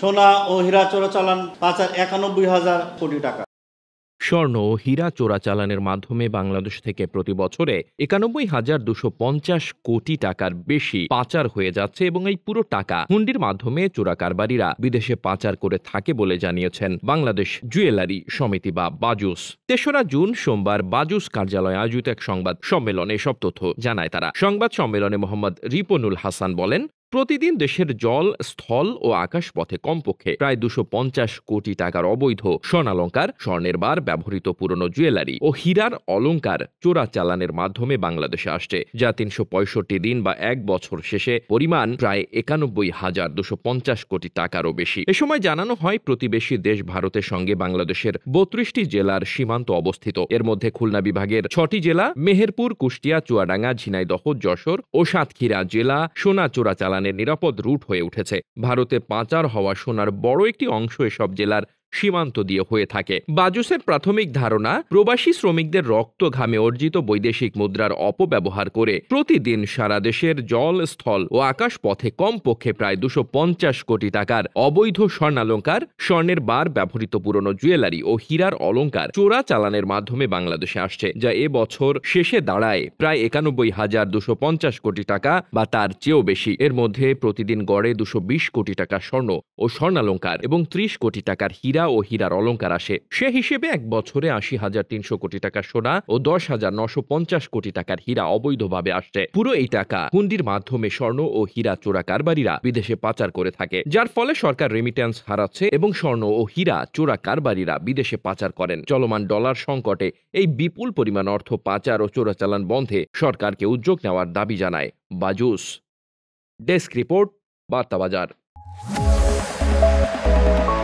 সোনা ও হীরা চোরাচালান পাচার একানব্বই হাজার কোটি টাকা স্বর্ণ ও হীরা চোরাচালানের মাধ্যমে বাংলাদেশ থেকে প্রতি বছরে একানব্বই হাজার দুশো পঞ্চাশ কোটি টাকার বেশি পাচার হয়ে যাচ্ছে এবং এই পুরো টাকা হুন্ডির মাধ্যমে কারবারীরা বিদেশে পাচার করে থাকে বলে জানিয়েছেন বাংলাদেশ জুয়েলারি সমিতি বা বাজুস তেসরা জুন সোমবার বাজুস কার্যালয়ে আয়োজিত এক সংবাদ সম্মেলনে সব তথ্য জানায় তারা সংবাদ সম্মেলনে মোহাম্মদ রিপনুল হাসান বলেন প্রতিদিন দেশের জল স্থল ও আকাশ পথে কমপক্ষে প্রায় দুশো পঞ্চাশ কোটি টাকার অবৈধ স্বর্ণালঙ্কার স্বর্ণের বার ব্যবহৃত পুরনো জুয়েলারি ও হীরার অলঙ্কার চোরা চালানের মাধ্যমে বাংলাদেশে আসছে যা তিনশো পঁয়ষট্টি দিন বা এক বছর শেষে পরিমাণ প্রায় একানব্বই হাজার দুশো পঞ্চাশ কোটি টাকারও বেশি এ সময় জানানো হয় প্রতিবেশী দেশ ভারতের সঙ্গে বাংলাদেশের বত্রিশটি জেলার সীমান্ত অবস্থিত এর মধ্যে খুলনা বিভাগের ছটি জেলা মেহেরপুর কুষ্টিয়া চুয়াডাঙ্গা ঝিনাইদহ যশোর ও সাতক্ষীরা জেলা সোনা চালান দালানের নিরাপদ রুট হয়ে উঠেছে ভারতে পাচার হওয়া সোনার বড় একটি অংশ এসব জেলার সীমান্ত দিয়ে হয়ে থাকে বাজুসের প্রাথমিক ধারণা প্রবাসী শ্রমিকদের রক্ত ঘামে অর্জিত বৈদেশিক মুদ্রার অপব্যবহার করে প্রতিদিন সারা দেশের জল স্থল ও আকাশ পথে কমপক্ষে প্রায় দুশো পঞ্চাশ কোটি টাকার অবৈধ স্বর্ণালঙ্কার স্বর্ণের বার ব্যবহৃত পুরনো জুয়েলারি ও হীরার অলঙ্কার চোরা চালানের মাধ্যমে বাংলাদেশে আসছে যা এ বছর শেষে দাঁড়ায় প্রায় একানব্বই হাজার দুশো পঞ্চাশ কোটি টাকা বা তার চেয়েও বেশি এর মধ্যে প্রতিদিন গড়ে দুশো বিশ কোটি টাকা স্বর্ণ ও স্বর্ণালঙ্কার এবং ত্রিশ কোটি টাকার হীরা ও হীরার অলঙ্কার আসে সে হিসেবে এক বছরে আশি হাজার তিনশো কোটি টাকা সোনা ও দশ হাজার নশো পঞ্চাশ কোটি টাকার হীরা অবৈধভাবে আসছে পুরো এই টাকা হুন্ডির মাধ্যমে স্বর্ণ ও হীরা চোরা কারবারিরা বিদেশে পাচার করে থাকে যার ফলে সরকার রেমিটেন্স হারাচ্ছে এবং স্বর্ণ ও হীরা চোরা কারবারিরা বিদেশে পাচার করেন চলমান ডলার সংকটে এই বিপুল পরিমাণ অর্থ পাচার ও চোরাচালান বন্ধে সরকারকে উদ্যোগ নেওয়ার দাবি জানায় বাজুস ডেস্ক রিপোর্ট বার্তা বাজার